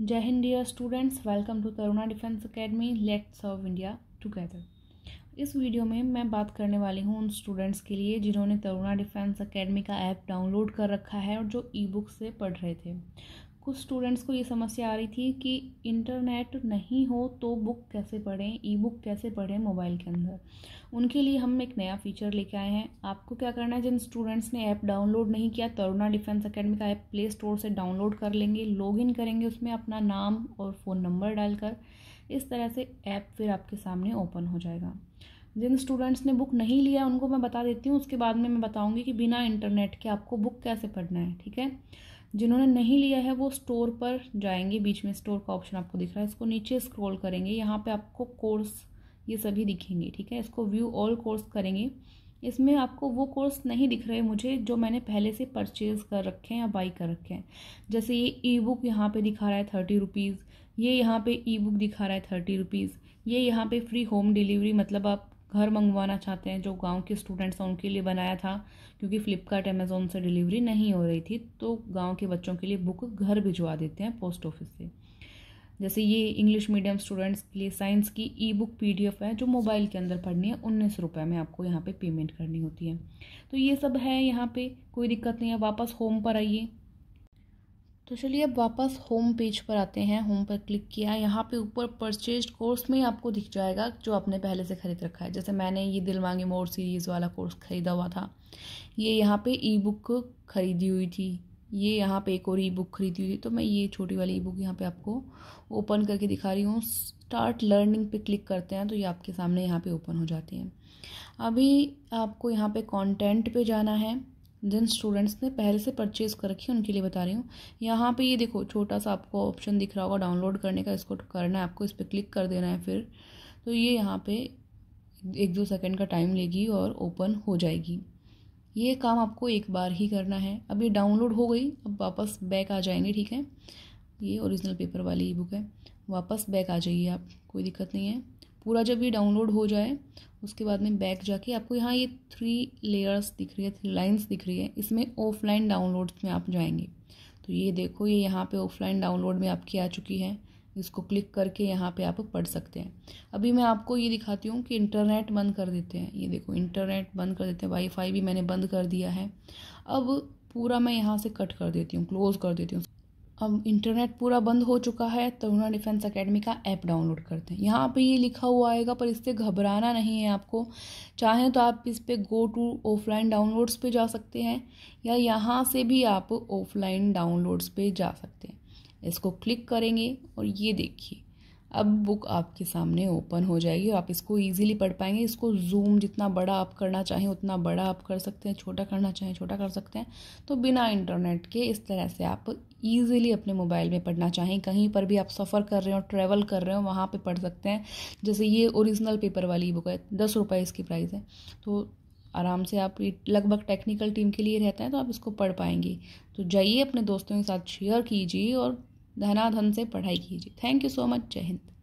जय Hind dear students welcome to Karuna defence academy let's of India together इस video में मैं बात करने वाली हूँ उन स्टूडेंट्स के लिए जिन्होंने तरुणा डिफेंस अकेडमी का ऐप डाउनलोड कर रखा है और जो ई बुक से पढ़ रहे थे कुछ स्टूडेंट्स को ये समस्या आ रही थी कि इंटरनेट नहीं हो तो बुक कैसे पढ़ें ई बुक कैसे पढ़ें मोबाइल के अंदर उनके लिए हम एक नया फीचर लेके आए हैं आपको क्या करना है जिन स्टूडेंट्स ने ऐप डाउनलोड नहीं किया तरुणा डिफेंस अकेडमी का ऐप प्ले स्टोर से डाउनलोड कर लेंगे लॉगिन करेंगे उसमें अपना नाम और फ़ोन नंबर डालकर इस तरह से ऐप फिर आपके सामने ओपन हो जाएगा जिन स्टूडेंट्स ने बुक नहीं लिया उनको मैं बता देती हूँ उसके बाद में मैं बताऊँगी कि बिना इंटरनेट के आपको बुक कैसे पढ़ना है ठीक है जिन्होंने नहीं लिया है वो स्टोर पर जाएंगे बीच में स्टोर का ऑप्शन आपको दिख रहा है इसको नीचे स्क्रॉल करेंगे यहाँ पे आपको कोर्स ये सभी दिखेंगे ठीक है इसको व्यू ऑल कोर्स करेंगे इसमें आपको वो कोर्स नहीं दिख रहे मुझे जो मैंने पहले से परचेज़ कर रखे हैं या बाई कर रखे हैं जैसे ये ई बुक यहाँ पर दिखा रहा है थर्टी रुपीज़ ये यहाँ पर ई बुक दिखा रहा है थर्टी रुपीज़ ये यहाँ पर फ्री होम डिलीवरी मतलब आप घर मंगवाना चाहते हैं जो गांव के स्टूडेंट्स हैं उनके लिए बनाया था क्योंकि फ्लिपकार्ट अमेज़ोन से डिलीवरी नहीं हो रही थी तो गांव के बच्चों के लिए बुक घर भिजवा देते हैं पोस्ट ऑफिस से जैसे ये इंग्लिश मीडियम स्टूडेंट्स के लिए साइंस की ई बुक पी है जो मोबाइल के अंदर पढ़नी है उन्नीस रुपये में आपको यहाँ पे पेमेंट करनी होती है तो ये सब है यहाँ पर कोई दिक्कत नहीं है वापस होम पर आइए तो चलिए अब वापस होम पेज पर आते हैं होम पर क्लिक किया यहाँ पे ऊपर परचेज कोर्स में आपको दिख जाएगा जो आपने पहले से ख़रीद रखा है जैसे मैंने ये दिल मांगे मोर सीरीज़ वाला कोर्स ख़रीदा हुआ था ये यहाँ पे ई बुक ख़रीदी हुई थी ये यहाँ पे एक और ई बुक खरीदी हुई थी तो मैं ये छोटी वाली ई बुक यहाँ पे आपको ओपन करके दिखा रही हूँ स्टार्ट लर्निंग पे क्लिक करते हैं तो ये आपके सामने यहाँ पे ओपन हो जाती है अभी आपको यहाँ पे कंटेंट पे जाना है जिन स्टूडेंट्स ने पहले से परचेज़ कर रखी है उनके लिए बता रही हूँ यहाँ पे ये देखो छोटा सा आपको ऑप्शन दिख रहा होगा डाउनलोड करने का इसको करना है आपको इस पर क्लिक कर देना है फिर तो ये यहाँ पे एक दो सेकंड का टाइम लेगी और ओपन हो जाएगी ये काम आपको एक बार ही करना है अब ये डाउनलोड हो गई अब वापस बैक आ जाएंगे ठीक है ये ओरिजिनल पेपर वाली ई बुक है वापस बैक आ जाइए आप कोई दिक्कत नहीं है पूरा जब ये डाउनलोड हो जाए उसके बाद में बैक जाके आपको यहाँ ये थ्री लेयर्स दिख रही है थ्री लाइन्स दिख रही है इसमें ऑफलाइन डाउनलोड में आप जाएंगे तो ये देखो ये यहाँ पे ऑफलाइन डाउनलोड में आपकी आ चुकी है इसको क्लिक करके यहाँ पे आप पढ़ सकते हैं अभी मैं आपको ये दिखाती हूँ कि इंटरनेट बंद कर देते हैं ये देखो इंटरनेट बंद कर देते हैं वाईफाई भी मैंने बंद कर दिया है अब पूरा मैं यहाँ से कट कर देती हूँ क्लोज़ कर देती हूँ अब इंटरनेट पूरा बंद हो चुका है तरुणा डिफेंस एकेडमी का ऐप डाउनलोड करते हैं यहाँ पे ये लिखा हुआ आएगा पर इससे घबराना नहीं है आपको चाहें तो आप इस पर गो टू ऑफलाइन डाउनलोड्स पे जा सकते हैं या यहाँ से भी आप ऑफलाइन डाउनलोड्स पे जा सकते हैं इसको क्लिक करेंगे और ये देखिए अब बुक आपके सामने ओपन हो जाएगी आप इसको ईजिली पढ़ पाएंगे इसको जूम जितना बड़ा आप करना चाहें उतना बड़ा आप कर सकते हैं छोटा करना चाहें छोटा कर सकते हैं तो बिना इंटरनेट के इस तरह से आप ईजिली अपने मोबाइल में पढ़ना चाहें कहीं पर भी आप सफ़र कर रहे हो ट्रैवल कर रहे हो वहाँ पर पढ़ सकते हैं जैसे ये ओरिजिनल पेपर वाली बुक है दस रुपये इसकी प्राइस है तो आराम से आप लगभग टेक्निकल टीम के लिए रहता है तो आप इसको पढ़ पाएंगे तो जाइए अपने दोस्तों के साथ शेयर कीजिए और धनाधन से पढ़ाई कीजिए थैंक यू सो मच जय हिंद